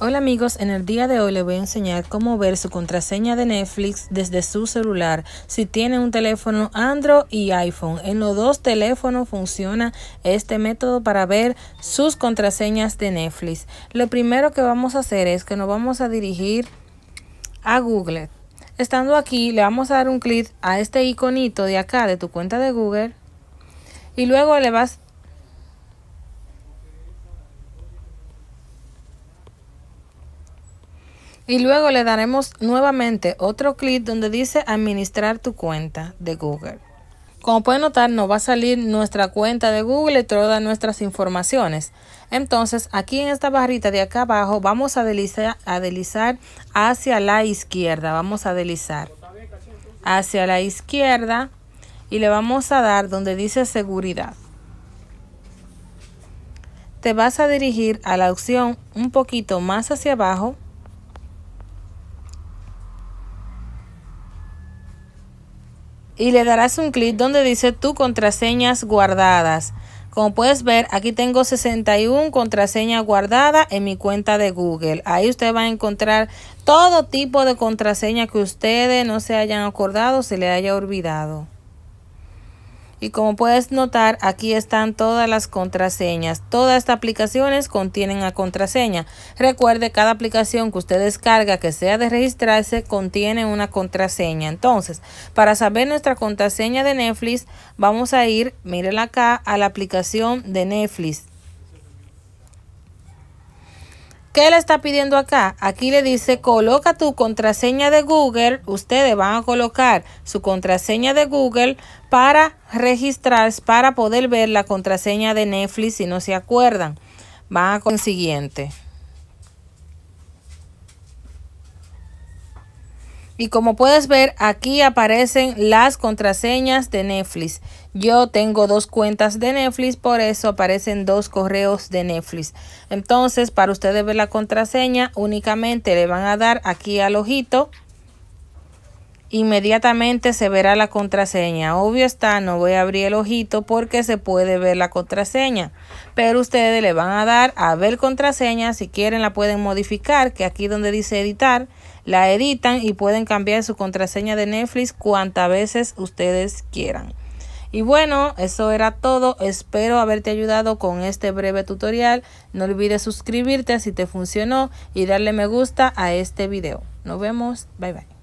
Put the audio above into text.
Hola amigos, en el día de hoy les voy a enseñar cómo ver su contraseña de Netflix desde su celular. Si tiene un teléfono Android y iPhone, en los dos teléfonos funciona este método para ver sus contraseñas de Netflix. Lo primero que vamos a hacer es que nos vamos a dirigir a Google. Estando aquí, le vamos a dar un clic a este iconito de acá de tu cuenta de Google y luego le vas Y luego le daremos nuevamente otro clic donde dice administrar tu cuenta de Google. Como pueden notar, nos va a salir nuestra cuenta de Google y todas nuestras informaciones. Entonces, aquí en esta barrita de acá abajo, vamos a deslizar, a deslizar hacia la izquierda. Vamos a deslizar hacia la izquierda y le vamos a dar donde dice seguridad. Te vas a dirigir a la opción un poquito más hacia abajo y le darás un clic donde dice tus contraseñas guardadas. Como puedes ver, aquí tengo 61 contraseñas guardadas en mi cuenta de Google. Ahí usted va a encontrar todo tipo de contraseñas que ustedes no se hayan acordado, se le haya olvidado. Y como puedes notar, aquí están todas las contraseñas. Todas estas aplicaciones contienen a contraseña. Recuerde, cada aplicación que usted descarga que sea de registrarse contiene una contraseña. Entonces, para saber nuestra contraseña de Netflix, vamos a ir, mírenla acá, a la aplicación de Netflix. ¿Qué le está pidiendo acá? Aquí le dice, coloca tu contraseña de Google. Ustedes van a colocar su contraseña de Google para registrarse, para poder ver la contraseña de Netflix si no se acuerdan. Van a con siguiente. Y como puedes ver, aquí aparecen las contraseñas de Netflix. Yo tengo dos cuentas de Netflix, por eso aparecen dos correos de Netflix. Entonces, para ustedes ver la contraseña, únicamente le van a dar aquí al ojito inmediatamente se verá la contraseña. Obvio está, no voy a abrir el ojito porque se puede ver la contraseña. Pero ustedes le van a dar a ver contraseña, si quieren la pueden modificar, que aquí donde dice editar, la editan y pueden cambiar su contraseña de Netflix cuantas veces ustedes quieran. Y bueno, eso era todo. Espero haberte ayudado con este breve tutorial. No olvides suscribirte si te funcionó y darle me gusta a este video. Nos vemos. Bye bye.